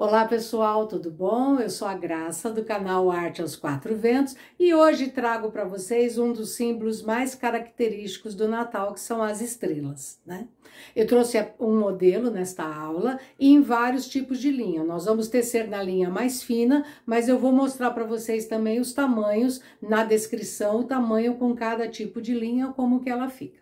Olá pessoal, tudo bom? Eu sou a Graça do canal Arte aos Quatro Ventos e hoje trago para vocês um dos símbolos mais característicos do Natal, que são as estrelas, né? Eu trouxe um modelo nesta aula em vários tipos de linha. Nós vamos tecer na linha mais fina, mas eu vou mostrar para vocês também os tamanhos na descrição, o tamanho com cada tipo de linha, como que ela fica.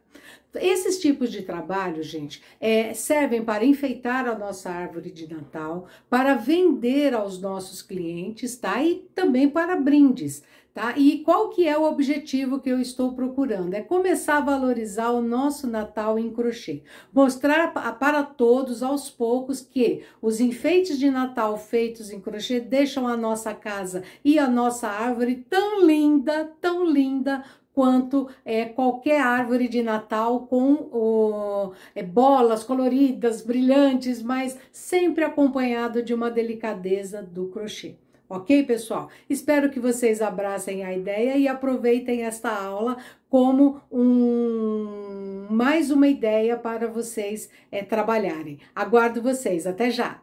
Esses tipos de trabalho, gente, é, servem para enfeitar a nossa árvore de Natal, para vender aos nossos clientes, tá? E também para brindes, tá? E qual que é o objetivo que eu estou procurando? É começar a valorizar o nosso Natal em crochê, mostrar para todos aos poucos que os enfeites de Natal feitos em crochê deixam a nossa casa e a nossa árvore tão linda, tão linda quanto é, qualquer árvore de Natal com o é, bolas coloridas, brilhantes, mas sempre acompanhado de uma delicadeza do crochê. Ok, pessoal? Espero que vocês abracem a ideia e aproveitem esta aula como um, mais uma ideia para vocês é, trabalharem. Aguardo vocês. Até já!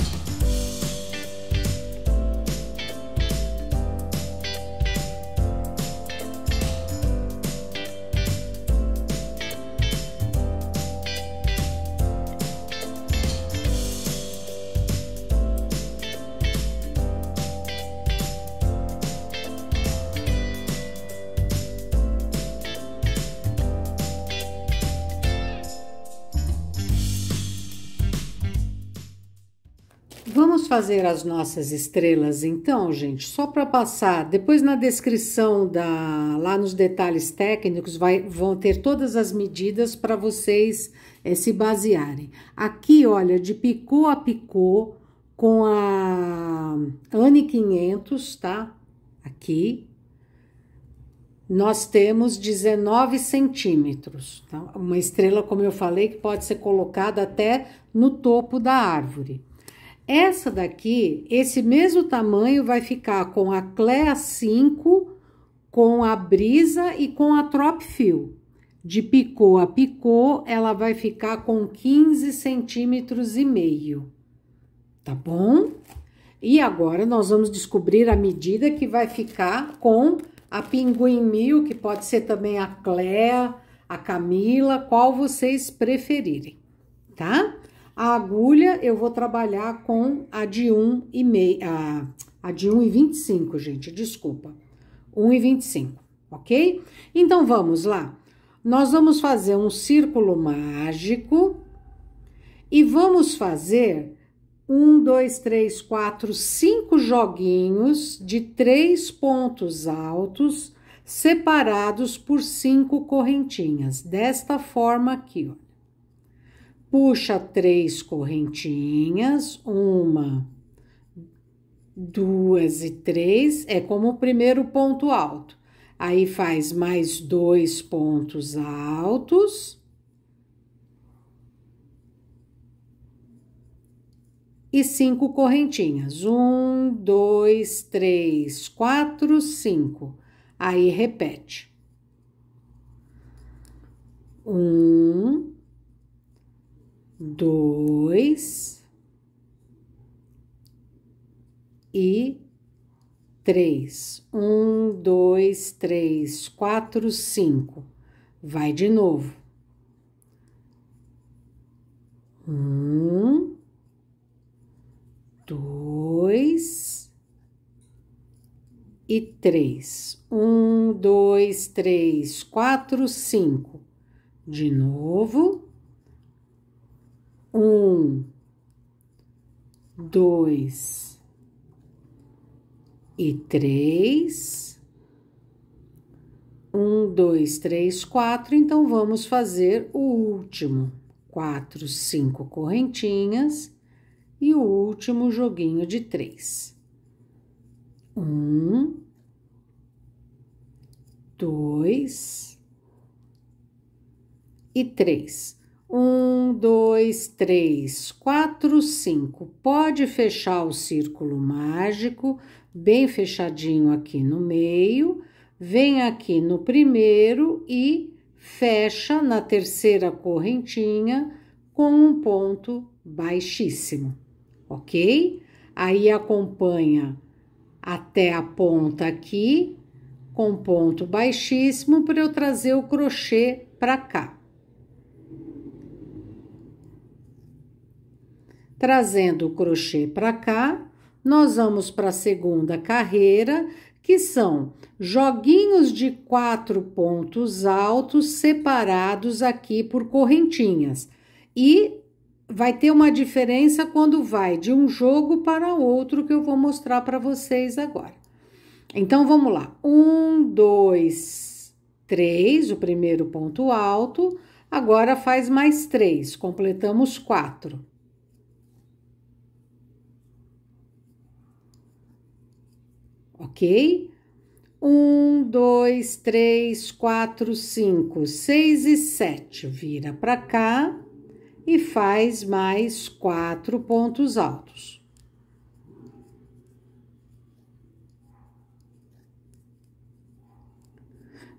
fazer as nossas estrelas então, gente? Só para passar, depois na descrição da lá nos detalhes técnicos vai, vão ter todas as medidas para vocês é, se basearem. Aqui, olha, de picô a picô com a ANE 500, tá? Aqui nós temos 19 centímetros, tá? uma estrela, como eu falei, que pode ser colocada até no topo da árvore. Essa daqui, esse mesmo tamanho vai ficar com a Clea 5, com a Brisa e com a Trop Fio. De picô a picô, ela vai ficar com 15 centímetros e meio, tá bom? E agora, nós vamos descobrir a medida que vai ficar com a Pinguim Mil, que pode ser também a Clea, a Camila, qual vocês preferirem, tá? A agulha eu vou trabalhar com a de 1 e meio, a, a de 1,25, gente, desculpa. 1,25, ok? Então vamos lá. Nós vamos fazer um círculo mágico e vamos fazer um, dois, três, quatro, cinco joguinhos de três pontos altos separados por cinco correntinhas, desta forma aqui, ó puxa três correntinhas, uma, duas e três, é como o primeiro ponto alto. Aí faz mais dois pontos altos. E cinco correntinhas. Um, dois, três, quatro, cinco. Aí repete. Um, dois e três. Um, dois, três, quatro, cinco. Vai de novo. Um, dois e três. Um, dois, três, quatro, cinco. De novo um, dois e três. Um, dois, três, quatro. Então, vamos fazer o último. Quatro, cinco correntinhas e o último joguinho de três. Um, dois e três. Um, dois, três, quatro, cinco. Pode fechar o círculo mágico, bem fechadinho aqui no meio. Vem aqui no primeiro e fecha na terceira correntinha com um ponto baixíssimo, ok? Aí acompanha até a ponta aqui com ponto baixíssimo para eu trazer o crochê para cá. Trazendo o crochê para cá, nós vamos para a segunda carreira, que são joguinhos de quatro pontos altos separados aqui por correntinhas. E vai ter uma diferença quando vai de um jogo para outro que eu vou mostrar para vocês agora. Então vamos lá: um, dois, três, o primeiro ponto alto. Agora faz mais três, completamos quatro. ok? Um, dois, três, quatro, cinco, seis e sete. Vira para cá e faz mais quatro pontos altos.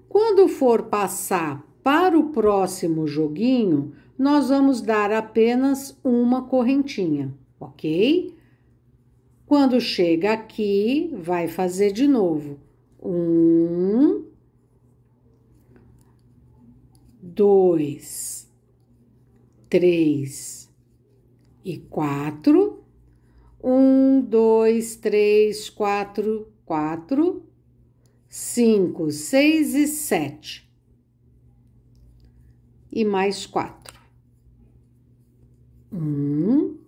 Quando for passar para o próximo joguinho, nós vamos dar apenas uma correntinha, ok? Quando chega aqui, vai fazer de novo. Um, dois, três e quatro. Um, dois, três, quatro, quatro, cinco, seis e sete. E mais quatro. Um,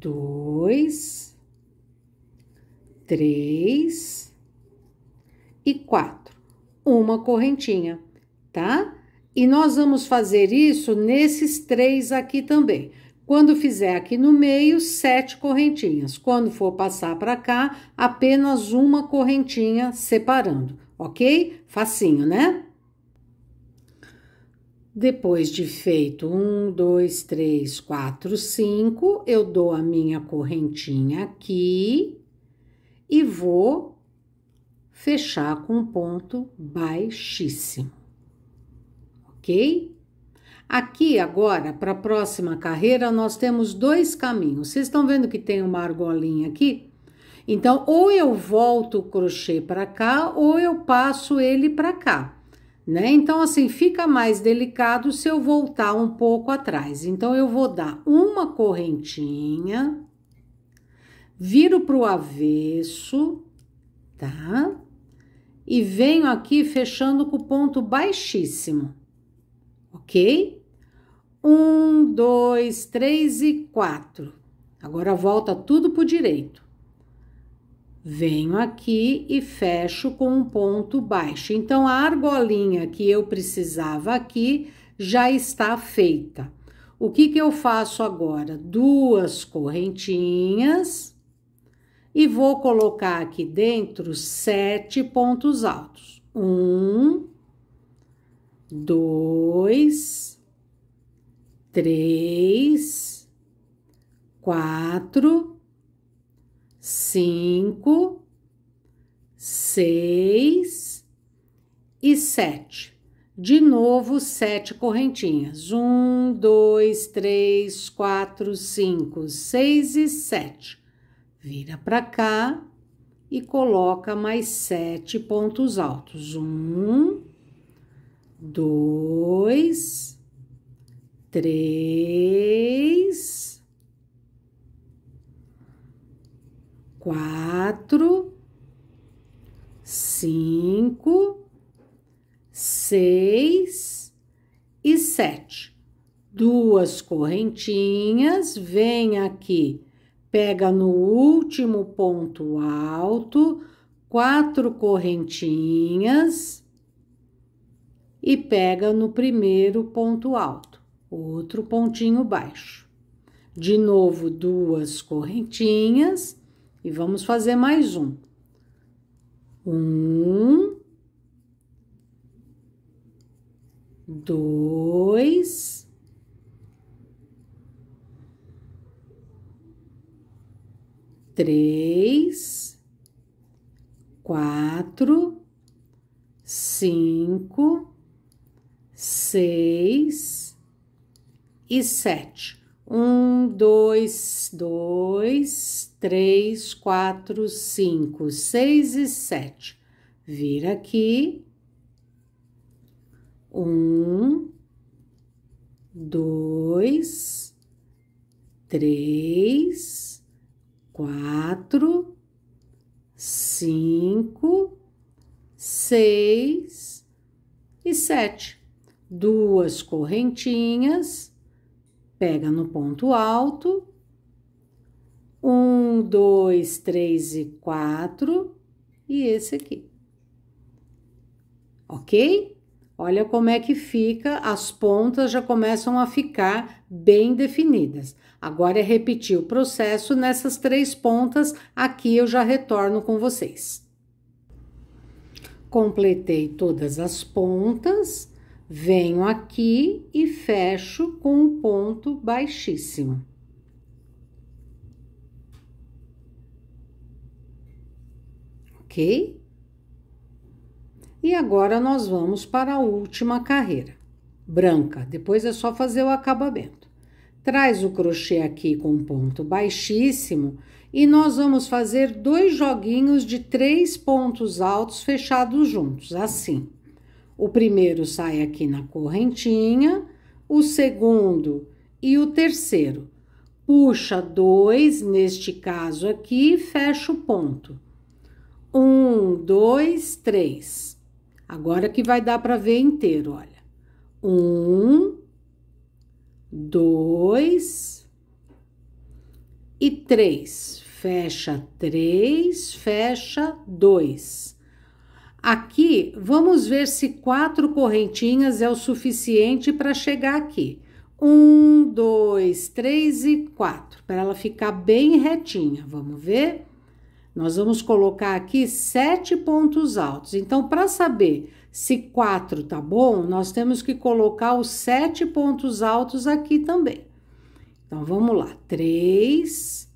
dois, três e quatro. Uma correntinha, tá? E nós vamos fazer isso nesses três aqui também. Quando fizer aqui no meio, sete correntinhas. Quando for passar para cá, apenas uma correntinha separando, ok? Facinho, né? Depois de feito um, dois, três, quatro, cinco, eu dou a minha correntinha aqui e vou fechar com um ponto baixíssimo, ok? Aqui agora, para a próxima carreira, nós temos dois caminhos. Vocês estão vendo que tem uma argolinha aqui? Então, ou eu volto o crochê para cá, ou eu passo ele para cá né? Então, assim, fica mais delicado se eu voltar um pouco atrás. Então, eu vou dar uma correntinha, viro para o avesso, tá? E venho aqui fechando com o ponto baixíssimo, ok? Um, dois, três e quatro. Agora volta tudo para o direito venho aqui e fecho com um ponto baixo. Então, a argolinha que eu precisava aqui já está feita. O que, que eu faço agora? Duas correntinhas e vou colocar aqui dentro sete pontos altos. Um, dois, três, quatro, cinco, seis e sete. De novo, sete correntinhas. Um, dois, três, quatro, cinco, seis e sete. Vira para cá e coloca mais sete pontos altos. Um, dois, três quatro, cinco, seis e sete. Duas correntinhas, vem aqui, pega no último ponto alto, quatro correntinhas e pega no primeiro ponto alto, outro pontinho baixo. De novo, duas correntinhas e vamos fazer mais um. Um, dois, três, quatro, cinco, seis e sete. Um, dois, dois, três, quatro, cinco, seis e sete. Vira aqui. Um, dois, três, quatro, cinco, seis e sete. Duas correntinhas pega no ponto alto, um, dois, três e quatro, e esse aqui. Ok? Olha como é que fica, as pontas já começam a ficar bem definidas. Agora é repetir o processo nessas três pontas, aqui eu já retorno com vocês. Completei todas as pontas Venho aqui e fecho com um ponto baixíssimo. Ok? E agora nós vamos para a última carreira, branca. Depois é só fazer o acabamento. Traz o crochê aqui com um ponto baixíssimo e nós vamos fazer dois joguinhos de três pontos altos fechados juntos, assim. O primeiro sai aqui na correntinha, o segundo e o terceiro. Puxa dois, neste caso aqui, fecha o ponto. Um, dois, três. Agora que vai dar para ver inteiro, olha. Um, dois e três. Fecha três, fecha dois. Aqui, vamos ver se quatro correntinhas é o suficiente para chegar aqui. Um, dois, três e quatro, para ela ficar bem retinha. Vamos ver? Nós vamos colocar aqui sete pontos altos. Então, para saber se quatro tá bom, nós temos que colocar os sete pontos altos aqui também. Então, vamos lá. Três,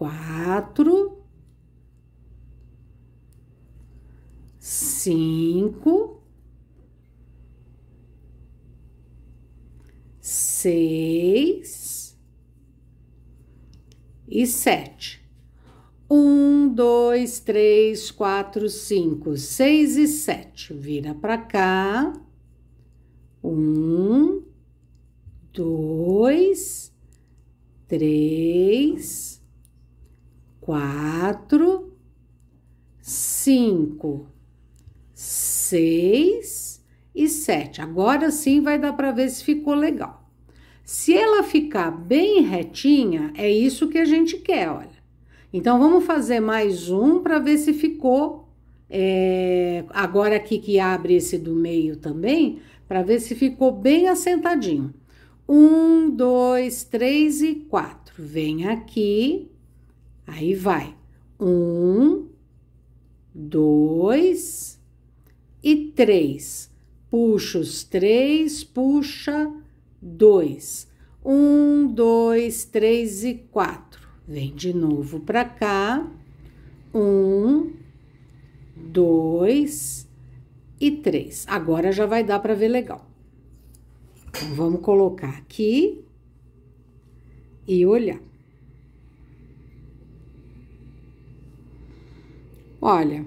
quatro, cinco, seis e sete. Um, dois, três, quatro, cinco, seis e sete. Vira para cá. Um, dois, três quatro, cinco, seis e sete. Agora sim vai dar para ver se ficou legal. Se ela ficar bem retinha, é isso que a gente quer, olha. Então vamos fazer mais um para ver se ficou. É, agora aqui que abre esse do meio também, para ver se ficou bem assentadinho. Um, dois, três e quatro. Vem aqui, Aí vai. Um, dois e três. Puxa os três, puxa dois. Um, dois, três e quatro. Vem de novo para cá. Um, dois e três. Agora já vai dar para ver legal. Então, vamos colocar aqui e olhar. Olha,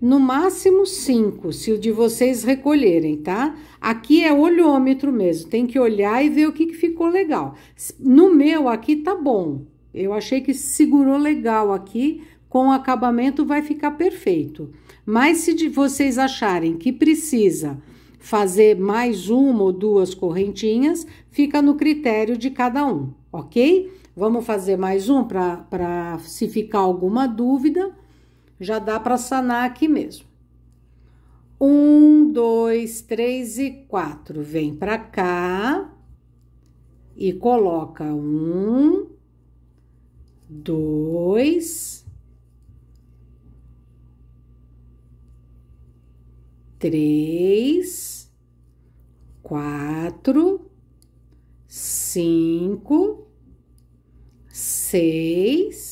no máximo cinco, se o de vocês recolherem, tá? Aqui é olhômetro mesmo, tem que olhar e ver o que, que ficou legal. No meu aqui tá bom, eu achei que segurou legal aqui, com o acabamento vai ficar perfeito. Mas se de vocês acharem que precisa fazer mais uma ou duas correntinhas, fica no critério de cada um, ok? Vamos fazer mais um para se ficar alguma dúvida já dá para sanar aqui mesmo. Um, dois, três e quatro. Vem para cá e coloca um, dois, três, quatro, cinco, seis,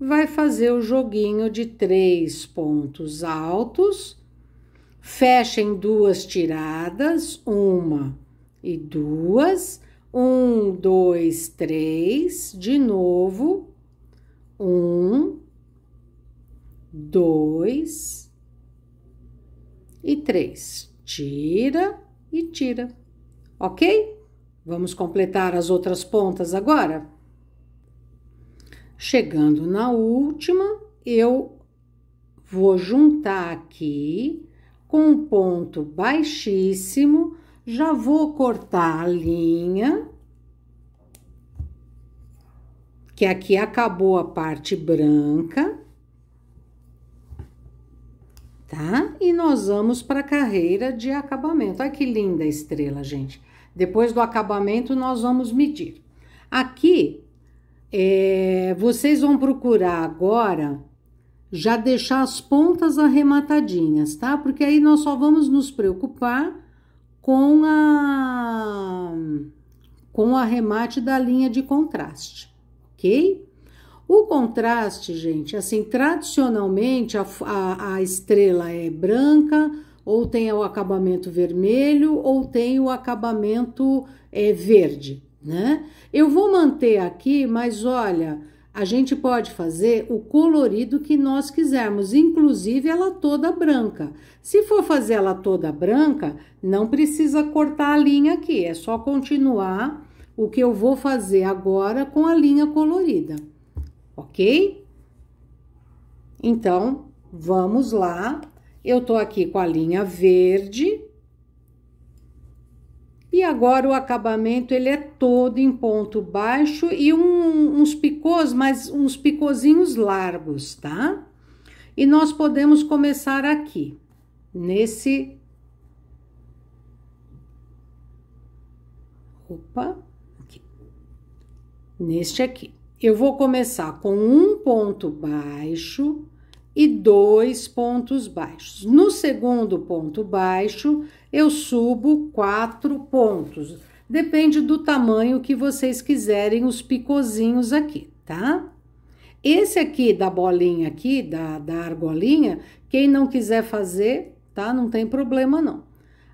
vai fazer o joguinho de três pontos altos, fecha em duas tiradas, uma e duas, um, dois, três, de novo, um, dois e três. Tira e tira, ok? Vamos completar as outras pontas agora? Chegando na última, eu vou juntar aqui com um ponto baixíssimo, já vou cortar a linha, que aqui acabou a parte branca, tá? E nós vamos para a carreira de acabamento. Olha que linda a estrela, gente. Depois do acabamento, nós vamos medir. Aqui, é, é, vocês vão procurar agora já deixar as pontas arrematadinhas, tá? Porque aí nós só vamos nos preocupar com a com o arremate da linha de contraste, ok? O contraste, gente, assim, tradicionalmente a, a, a estrela é branca, ou tem o acabamento vermelho, ou tem o acabamento é, verde, né? Eu vou manter aqui, mas olha, a gente pode fazer o colorido que nós quisermos, inclusive ela toda branca. Se for fazer ela toda branca, não precisa cortar a linha aqui, é só continuar o que eu vou fazer agora com a linha colorida, ok? Então, vamos lá. Eu tô aqui com a linha verde, e agora o acabamento ele é todo em ponto baixo e um, uns picôs, mas uns picôzinhos largos, tá? E nós podemos começar aqui, nesse... Opa, aqui. Neste aqui. Eu vou começar com um ponto baixo e dois pontos baixos. No segundo ponto baixo, eu subo quatro pontos. Depende do tamanho que vocês quiserem os picozinhos aqui, tá? Esse aqui da bolinha aqui, da, da argolinha, quem não quiser fazer, tá? Não tem problema não.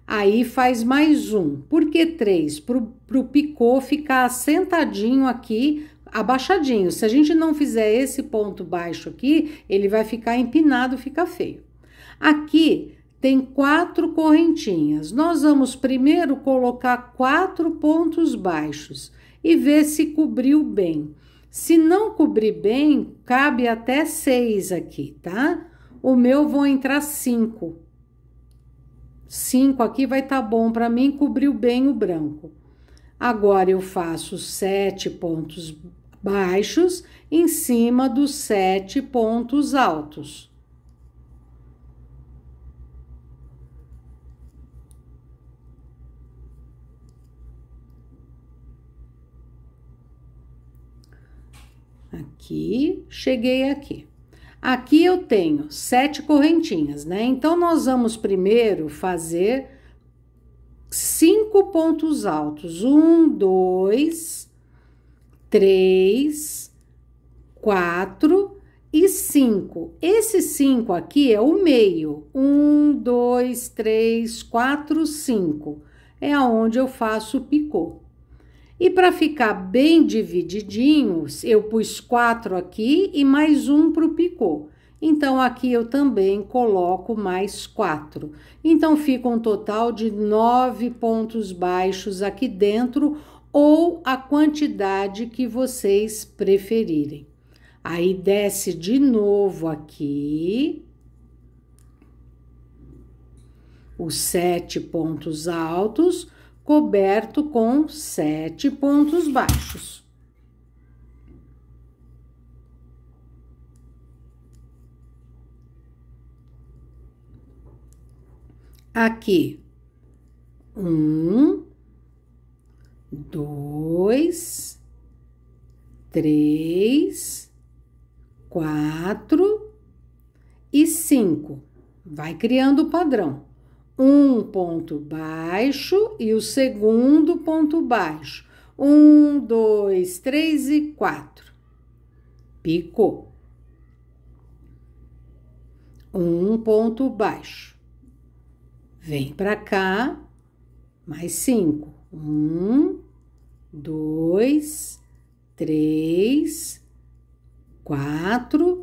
Aí faz mais um. Por que três? Pro, pro picô ficar sentadinho aqui, abaixadinho. Se a gente não fizer esse ponto baixo aqui, ele vai ficar empinado, fica feio. Aqui tem quatro correntinhas. Nós vamos primeiro colocar quatro pontos baixos e ver se cobriu bem. Se não cobrir bem, cabe até seis aqui, tá? O meu vou entrar cinco. Cinco aqui vai tá bom para mim, cobriu bem o branco. Agora eu faço sete pontos baixos em cima dos sete pontos altos. aqui, cheguei aqui. Aqui eu tenho sete correntinhas, né? Então, nós vamos primeiro fazer cinco pontos altos. Um, dois, três, quatro e cinco. Esse cinco aqui é o meio. Um, dois, três, quatro, cinco. É aonde eu faço o picô. E para ficar bem divididinhos, eu pus quatro aqui e mais um para o picô. Então, aqui eu também coloco mais quatro. Então, fica um total de nove pontos baixos aqui dentro ou a quantidade que vocês preferirem. Aí, desce de novo aqui. Os sete pontos altos coberto com sete pontos baixos. Aqui, um, dois, três, quatro e cinco. Vai criando o padrão um ponto baixo e o segundo ponto baixo. Um, dois, três e quatro. Picou. Um ponto baixo. Vem para cá, mais cinco. Um, dois, três, quatro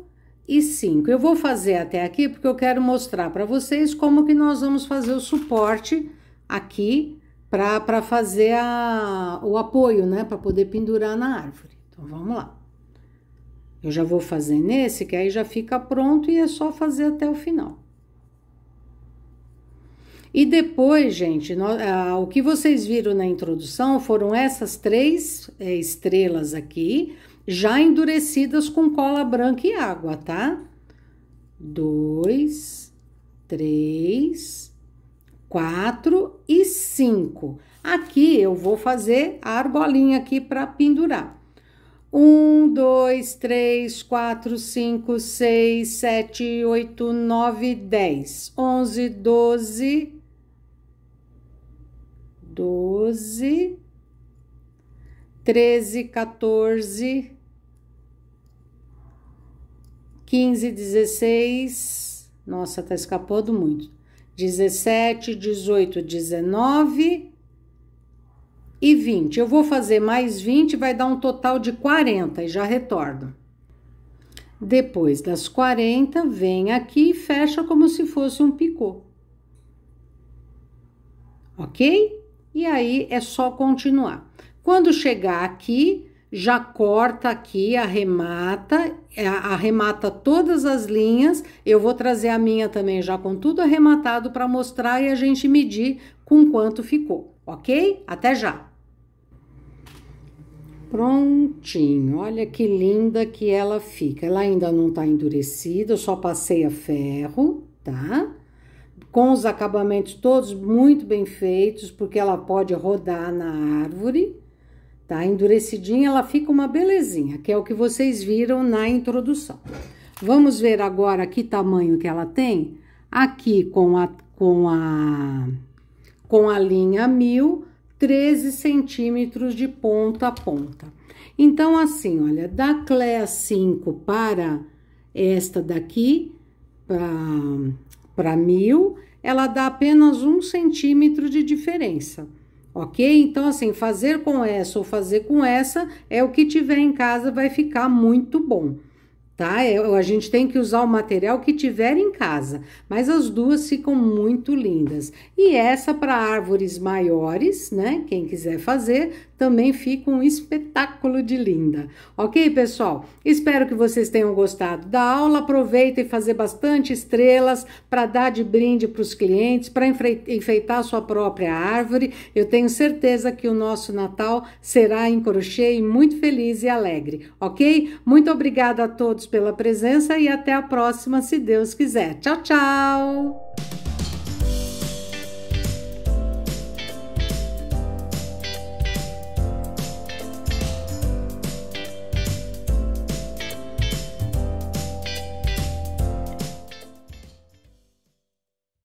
e 5. Eu vou fazer até aqui porque eu quero mostrar para vocês como que nós vamos fazer o suporte aqui para fazer a, o apoio, né? Para poder pendurar na árvore. Então, vamos lá. Eu já vou fazer nesse, que aí já fica pronto e é só fazer até o final. E depois, gente, nós, ah, o que vocês viram na introdução foram essas três é, estrelas aqui, já endurecidas com cola branca e água, tá? Dois, três, quatro e cinco. Aqui eu vou fazer a argolinha aqui para pendurar. Um, dois, três, quatro, cinco, seis, sete, oito, nove, dez, onze, doze, doze, treze, 14, 15, 16, nossa, tá escapando muito. 17, 18, 19 e 20. Eu vou fazer mais 20, vai dar um total de 40 e já retorno. Depois das 40, vem aqui e fecha como se fosse um picô. Ok? E aí é só continuar. Quando chegar aqui, já corta aqui, arremata, é, arremata todas as linhas. Eu vou trazer a minha também já com tudo arrematado para mostrar e a gente medir com quanto ficou, ok? Até já! Prontinho, olha que linda que ela fica. Ela ainda não tá endurecida, eu só passei a ferro, tá? Com os acabamentos todos muito bem feitos, porque ela pode rodar na árvore. Tá endurecidinha, ela fica uma belezinha, que é o que vocês viram na introdução. Vamos ver agora que tamanho que ela tem. Aqui com a com a com a linha mil 13 centímetros de ponta a ponta. Então, assim, olha, da Cléa 5 para esta daqui, para mil, ela dá apenas um centímetro de diferença ok? Então, assim, fazer com essa ou fazer com essa é o que tiver em casa vai ficar muito bom tá? Eu, a gente tem que usar o material que tiver em casa, mas as duas ficam muito lindas. E essa para árvores maiores, né? Quem quiser fazer, também fica um espetáculo de linda. Ok, pessoal? Espero que vocês tenham gostado da aula. Aproveita e fazer bastante estrelas para dar de brinde para os clientes, para enfeitar a sua própria árvore. Eu tenho certeza que o nosso Natal será em crochê e muito feliz e alegre, ok? Muito obrigada a todos todos pela presença e até a próxima, se Deus quiser. Tchau, tchau!